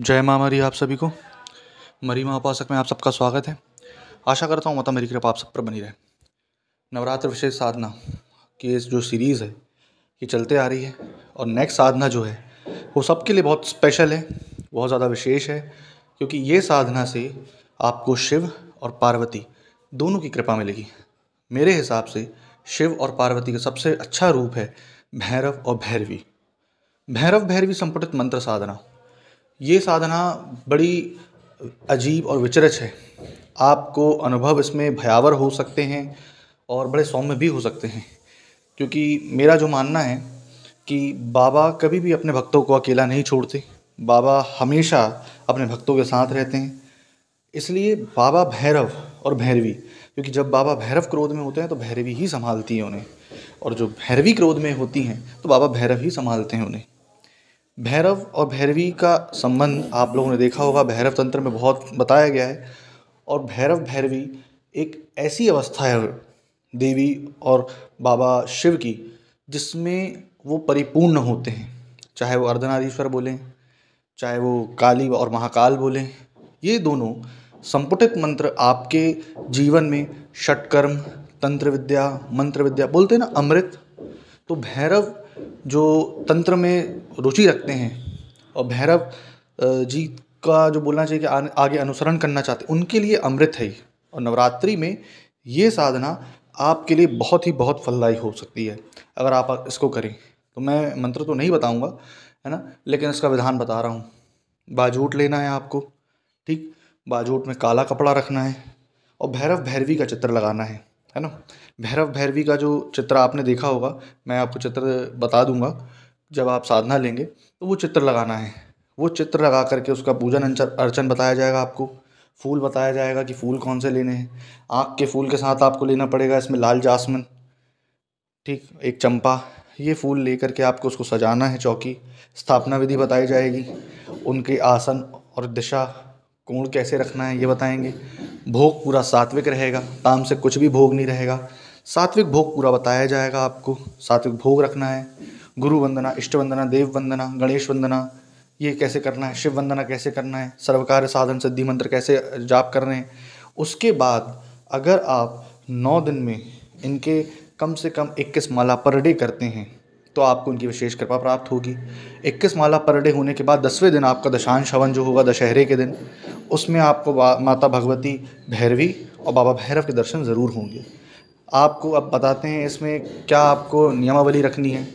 जय माँ मरी आप सभी को मरी माँ उपासक में आप सबका स्वागत है आशा करता हूँ माता मेरी कृपा आप सब पर बनी रहे नवरात्र विशेष साधना की इस जो सीरीज़ है ये चलते आ रही है और नेक्स्ट साधना जो है वो सबके लिए बहुत स्पेशल है बहुत ज़्यादा विशेष है क्योंकि ये साधना से आपको शिव और पार्वती दोनों की कृपा मिलेगी मेरे हिसाब से शिव और पार्वती का सबसे अच्छा रूप है भैरव और भैरवी भैरव भैरवी संपुटित मंत्र साधना ये साधना बड़ी अजीब और विचरच है आपको अनुभव इसमें भयावर हो सकते हैं और बड़े सौम्य भी हो सकते हैं क्योंकि मेरा जो मानना है कि बाबा कभी भी अपने भक्तों को अकेला नहीं छोड़ते बाबा हमेशा अपने भक्तों के साथ रहते हैं इसलिए बाबा भैरव और भैरवी क्योंकि जब बाबा भैरव क्रोध में होते हैं तो भैरवी ही संभालती है उन्हें और जो भैरवी क्रोध में होती हैं तो बाबा भैरव ही संभालते हैं उन्हें भैरव और भैरवी का संबंध आप लोगों ने देखा होगा भैरव तंत्र में बहुत बताया गया है और भैरव भैरवी एक ऐसी अवस्था है देवी और बाबा शिव की जिसमें वो परिपूर्ण होते हैं चाहे वो अर्धनारीश्वर बोलें चाहे वो काली और महाकाल बोलें ये दोनों संपुटित मंत्र आपके जीवन में षटकर्म तंत्र विद्या मंत्र विद्या बोलते हैं ना अमृत तो भैरव जो तंत्र में रुचि रखते हैं और भैरव जी का जो बोलना चाहिए कि आगे अनुसरण करना चाहते हैं उनके लिए अमृत है और नवरात्रि में ये साधना आपके लिए बहुत ही बहुत फलदायी हो सकती है अगर आप इसको करें तो मैं मंत्र तो नहीं बताऊंगा है ना लेकिन इसका विधान बता रहा हूँ बाजूट लेना है आपको ठीक बाजूट में काला कपड़ा रखना है और भैरव भैरवी का चित्र लगाना है है ना भैरव भैरवी का जो चित्र आपने देखा होगा मैं आपको चित्र बता दूंगा जब आप साधना लेंगे तो वो चित्र लगाना है वो चित्र लगा करके उसका पूजन अर्चन बताया जाएगा आपको फूल बताया जाएगा कि फूल कौन से लेने हैं आँख के फूल के साथ आपको लेना पड़ेगा इसमें लाल जासमिन ठीक एक चंपा ये फूल ले करके आपको उसको सजाना है चौकी स्थापना विधि बताई जाएगी उनके आसन और दिशा कोण कैसे रखना है ये बताएंगे भोग पूरा सात्विक रहेगा काम से कुछ भी भोग नहीं रहेगा सात्विक भोग पूरा बताया जाएगा आपको सात्विक भोग रखना है गुरु वंदना इष्ट वंदना देव वंदना गणेश वंदना ये कैसे करना है शिव वंदना कैसे करना है सर्वकार्य साधन सिद्धि मंत्र कैसे जाप कर रहे हैं उसके बाद अगर आप नौ दिन में इनके कम से कम इक्कीस माला पर डे करते हैं तो आपको उनकी विशेष कृपा प्राप्त होगी इक्कीस माला पर डे होने के बाद दसवें दिन आपका दशांश हवन जो होगा दशहरे के दिन उसमें आपको माता भगवती भैरवी और बाबा भैरव के दर्शन ज़रूर होंगे आपको अब बताते हैं इसमें क्या आपको नियमावली रखनी है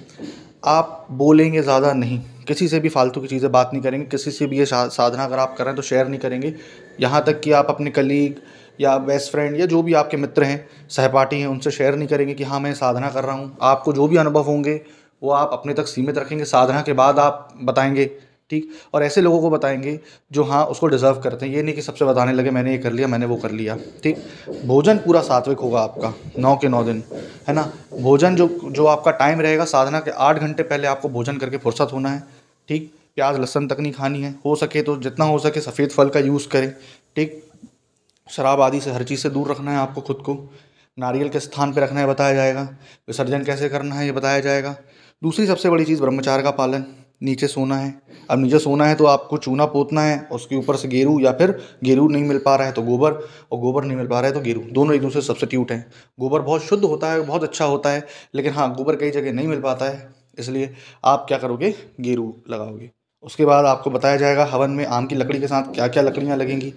आप बोलेंगे ज़्यादा नहीं किसी से भी फालतू की चीज़ें बात नहीं करेंगे किसी से भी ये साधना अगर आप कर रहे हैं तो शेयर नहीं करेंगे यहाँ तक कि आप अपने कलीग या बेस्ट फ्रेंड या जो भी आपके मित्र हैं सहपाठी हैं उनसे शेयर नहीं करेंगे कि हाँ मैं साधना कर रहा हूँ आपको जो भी अनुभव होंगे वो आप अपने तक सीमित रखेंगे साधना के बाद आप बताएंगे ठीक और ऐसे लोगों को बताएंगे जो हाँ उसको डिज़र्व करते हैं ये नहीं कि सबसे बताने लगे मैंने ये कर लिया मैंने वो कर लिया ठीक भोजन पूरा सात्विक होगा आपका नौ के नौ दिन है ना भोजन जो जो आपका टाइम रहेगा साधना के आठ घंटे पहले आपको भोजन करके फुर्सत होना है ठीक प्याज लहसन तक नहीं खानी है हो सके तो जितना हो सके सफ़ेद फल का यूज़ करें ठीक शराब आदि से हर चीज़ से दूर रखना है आपको खुद को नारियल के स्थान पर रखना है बताया जाएगा विसर्जन कैसे करना है ये बताया जाएगा दूसरी सबसे बड़ी चीज़ ब्रह्मचार का पालन नीचे सोना है अब नीचे सोना है तो आपको चूना पोतना है उसके ऊपर से गेरू या फिर गेरू नहीं मिल पा रहा है तो गोबर और गोबर नहीं मिल पा रहा है तो गेरू दोनों एक दूसरे सब्सटीट्यूट हैं गोबर बहुत शुद्ध होता है बहुत अच्छा होता है लेकिन हाँ गोबर कई जगह नहीं मिल पाता है इसलिए आप क्या करोगे गेरू लगाओगे उसके बाद आपको बताया जाएगा हवन में आम की लकड़ी के साथ क्या क्या लकड़ियाँ लगेंगी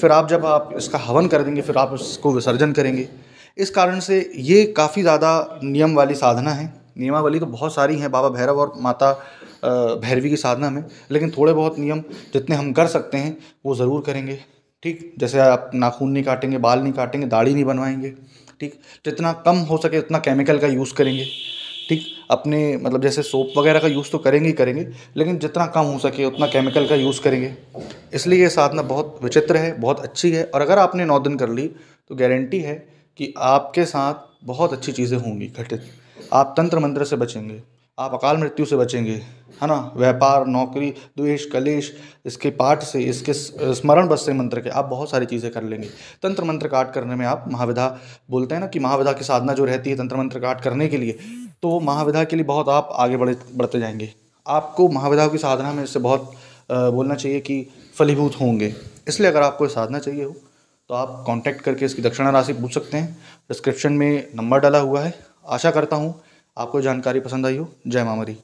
फिर आप जब आप इसका हवन कर देंगे फिर आप इसको विसर्जन करेंगे इस कारण से ये काफ़ी ज़्यादा नियम वाली साधना है नियमावली तो बहुत सारी हैं बाबा भैरव और माता भैरवी की साधना में लेकिन थोड़े बहुत नियम जितने हम कर सकते हैं वो ज़रूर करेंगे ठीक जैसे आप नाखून नहीं काटेंगे बाल नहीं काटेंगे दाढ़ी नहीं बनवाएंगे ठीक जितना कम हो सके उतना केमिकल का यूज़ करेंगे ठीक अपने मतलब जैसे सोप वगैरह का यूज़ तो करेंगे ही करेंगे लेकिन जितना कम हो सके उतना केमिकल का यूज़ करेंगे इसलिए ये साधना बहुत विचित्र है बहुत अच्छी है और अगर आपने नौ दिन कर ली तो गारंटी है कि आपके साथ बहुत अच्छी चीज़ें होंगी घटित आप तंत्र मंत्र से बचेंगे आप अकाल मृत्यु से बचेंगे है ना व्यापार नौकरी द्वेष कलेश इसके पाठ से इसके स्मरण बस से मंत्र के आप बहुत सारी चीज़ें कर लेंगे तंत्र मंत्र काट करने में आप महाविधा बोलते हैं ना कि महाविधा की साधना जो रहती है तंत्र मंत्र काट करने के लिए तो महाविधा के लिए बहुत आप आगे बढ़े बढ़ते जाएंगे आपको महाविधा की साधना में इससे बहुत बोलना चाहिए कि फलीभूत होंगे इसलिए अगर आपको साधना चाहिए हो तो आप कांटेक्ट करके इसकी दक्षिणा राशि पूछ सकते हैं डिस्क्रिप्शन में नंबर डाला हुआ है आशा करता हूँ आपको जानकारी पसंद आई हो जय मामरी